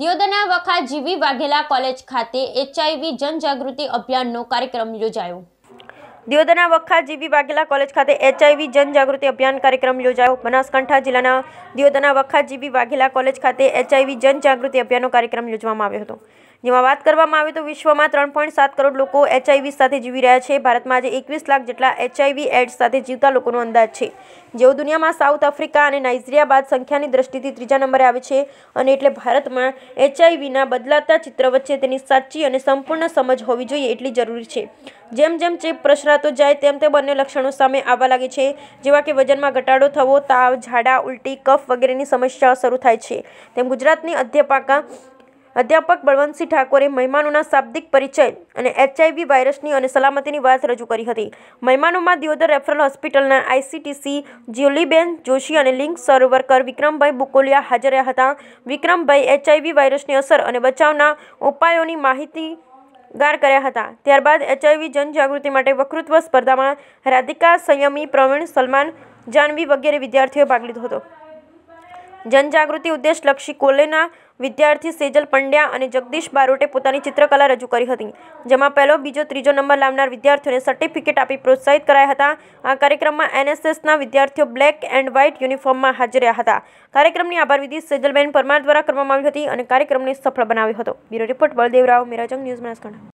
દિયોદના વખા જીવી વાઘેલા કોલેજ ખાતે એચઆઈવી જનજાગૃતિ અભિયાનનો કાર્યક્રમ યોજાયો દિયોદરના વખા જીબી વાઘેલા કોલેજ ખાતે એચઆઈવી જનજાગૃતિ અભિયાન કાર્યક્રમ યોજાયો બનાસકાંઠા જિલ્લાના દિયોદરના વખા જીબી વાઘેલા કોલેજ ખાતે એચઆઈવી જનજાગૃતિ અભિયાનનો કાર્યક્રમ યોજવામાં આવ્યો હતો જેમાં વાત કરવામાં આવે તો વિશ્વમાં ત્રણ પોઈન્ટ સાત કરોડ લોકો એચઆઈવી સાથે જીવી રહ્યા છે ભારતમાં આજે એકવીસ લાખ જેટલા એચઆઈવી એડ્સ સાથે જીવતા લોકોનો અંદાજ છે જેઓ દુનિયામાં સાઉથ આફ્રિકા અને નાઇજીરિયા બાદ સંખ્યાની દ્રષ્ટિથી ત્રીજા નંબરે આવે છે અને એટલે ભારતમાં એચઆઈવીના બદલાતા ચિત્ર વચ્ચે તેની સાચી અને સંપૂર્ણ સમજ હોવી જોઈએ એટલી જરૂરી છે જેમ જેમ ચેપ પ્રસરા બદલાતો જાય તેમ તે બંને લક્ષણો સામે આવવા લાગે છે જેવા કે વજનમાં ઘટાડો થવો તાવ ઝાડા ઉલટી કફ વગેરેની સમસ્યાઓ શરૂ થાય છે તેમ ગુજરાતની અધ્યાપકા અધ્યાપક બળવંતસિંહ ઠાકોરે મહેમાનોના શાબ્દિક પરિચય અને એચઆઈવી વાયરસની અને સલામતીની વાત રજૂ કરી હતી મહેમાનોમાં દિયોદર રેફરલ હોસ્પિટલના આઈસીટીસી જ્યુલીબેન જોશી અને લિંક સર્વરકર વિક્રમભાઈ બુકોલિયા હાજર રહ્યા હતા વિક્રમભાઈ એચઆઈવી વાયરસની અસર અને બચાવના ઉપાયોની માહિતી ગાર કર્યા હતા ત્યારબાદ એચઆઈવી જનજાગૃતિ માટે વકૃત્વ સ્પર્ધામાં રાધિકા સંયમી પ્રવીણ સલમાન જાનવી વગેરે વિદ્યાર્થીઓએ ભાગ લીધો હતો જનજાગૃતિ ઉદ્દેશલક્ષી કોલેના વિદ્યાર્થી સેજલ પંડ્યા અને જગદીશ બારોટે પોતાની ચિત્રકલા રજૂ કરી હતી જેમાં પહેલો બીજો ત્રીજો નંબર લાવનાર વિદ્યાર્થીઓને સર્ટિફિકેટ આપી પ્રોત્સાહિત કરાયા હતા આ કાર્યક્રમમાં એનએસએસના વિદ્યાર્થીઓ બ્લેક એન્ડ વ્હાઇટ યુનિફોર્મમાં હાજર રહ્યા હતા કાર્યક્રમની આભારવિધિ સેજલબેન પરમાર દ્વારા કરવામાં આવી હતી અને કાર્યક્રમને સફળ બનાવ્યો હતો બ્યુરો રિપોર્ટ બળદેવરાવ મેરાજંગ ન્યૂઝ બનાસકાંઠા